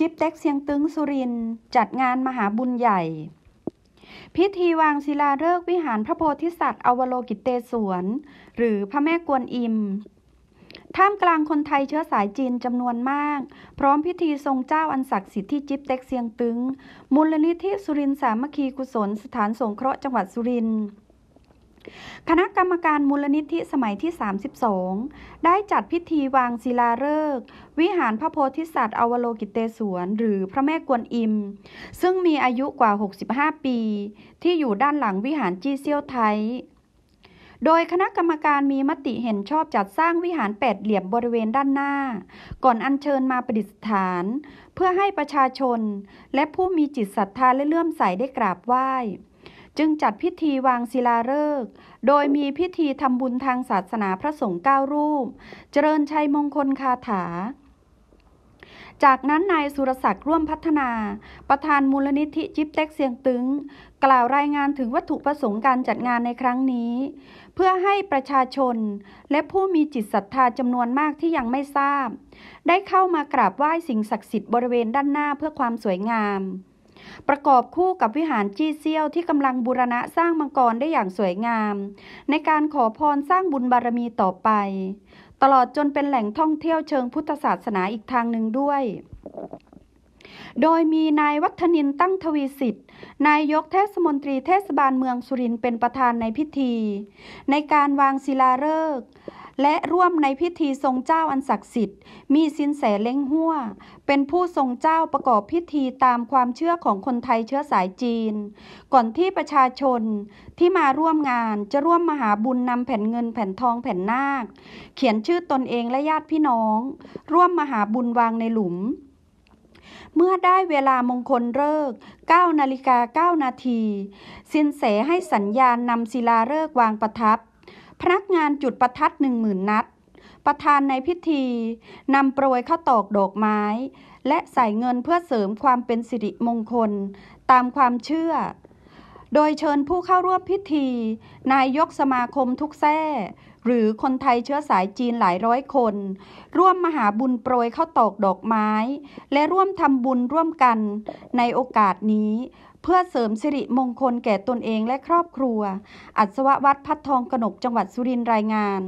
จิบเต็กเซียงตึงสุรินจัดงานมหาบุญใหญ่ พิธีวางศิลาฤกษ์วิหารพระโพธิสัตว์ อวโลกิเตสวนหรือพระแม่กวนอิม ท่ามกลางคนไทยเชื้อสายจีนจำนวนมาก พร้อมพิธีทรงเจ้าอันศักดิ์สิทธิ์ที่จิบเต็กเซียงตึงมูลนิธิสุรินสามัคคีกุศล สถานสงเคราะห์จังหวัดสุรินทร์คณะกรรมการมูลนิธิสมัยที่ 32 ได้จัดพิธีวางศิลาฤกษ์วิหารพระโพธิสัตว์อวโลกิเตศวนหรือพระแม่กวนอิม ซึ่งมีอายุกว่า 65 ปี ที่อยู่ด้านหลังวิหารจีเซียวไทโดยคณะกรรมการมีมติเห็นชอบจัดสร้างวิหารแปดเหลี่ยมบริเวณด้านหน้า ก่อนอัญเชิญมาประดิษฐาน เพื่อให้ประชาชน และผู้มีจิตศรัทธาและเลื่อมใสได้กราบไหว้จึงจัดพิธีวางศิลาฤกษ์ โดยมีพิธีทำบุญทางศาสนาพระสงฆ์เก้ารูป เจริญชัยมงคลคาถา จากนั้นนายสุรศักดิ์ร่วมพัฒนาประธานมูลนิธิจิปเต็กเสียงตึง กล่าวรายงานถึงวัตถุประสงค์การจัดงานในครั้งนี้ เพื่อให้ประชาชนและผู้มีจิตศรัทธาจำนวนมากที่ยังไม่ทราบ ได้เข้ามากราบไหว้สิ่งศักดิ์สิทธิ์บริเวณด้านหน้าเพื่อความสวยงามประกอบคู่กับวิหารจี้เซี่ยวที่กำลังบูรณะสร้างมังกรได้อย่างสวยงาม ในการขอพรสร้างบุญบารมีต่อไป ตลอดจนเป็นแหล่งท่องเที่ยวเชิงพุทธศาสนาอีกทางหนึ่งด้วย โดยมีนายวัฒนินตั้งทวีสิทธิ์ นายยกเทศมนตรีเทศบาลเมืองสุรินทร์เป็นประธานในพิธี ในการวางศิลาฤกษ์และร่วมในพิธีทรงเจ้าอันศักดิ์สิทธิ์ มีสินแสเล้งหัวเป็นผู้ทรงเจ้าประกอบพิธีตามความเชื่อของคนไทยเชื้อสายจีน ก่อนที่ประชาชนที่มาร่วมงานจะร่วมมหาบุญนำแผ่นเงินแผ่นทองแผ่นนาค เขียนชื่อตนเองและญาติพี่น้อง ร่วมมหาบุญวางในหลุม เมื่อได้เวลามงคลเลิก9นาฬิกา9นาทีสินเสให้สัญญาณนำศิลาเลิกวางประทับพนักงานจุดประทัดหนึ่งหมื่นนัด ประธานในพิธี นำโปรยข้าวตอกดอกไม้ และใส่เงินเพื่อเสริมความเป็นสิริมงคลตามความเชื่อ โดยเชิญผู้เข้าร่วมพิธี นายกสมาคมทุกแท่หรือคนไทยเชื้อสายจีนหลายร้อยคน ร่วมมหาบุญโปรยข้าวตอกดอกไม้ และร่วมทำบุญร่วมกันในโอกาสนี้พื่อเสริมสิริมงคลแก่ตนเองและครอบครัว อัศววัดพัดทองกนกจังหวัดสุรินทร์รายงาน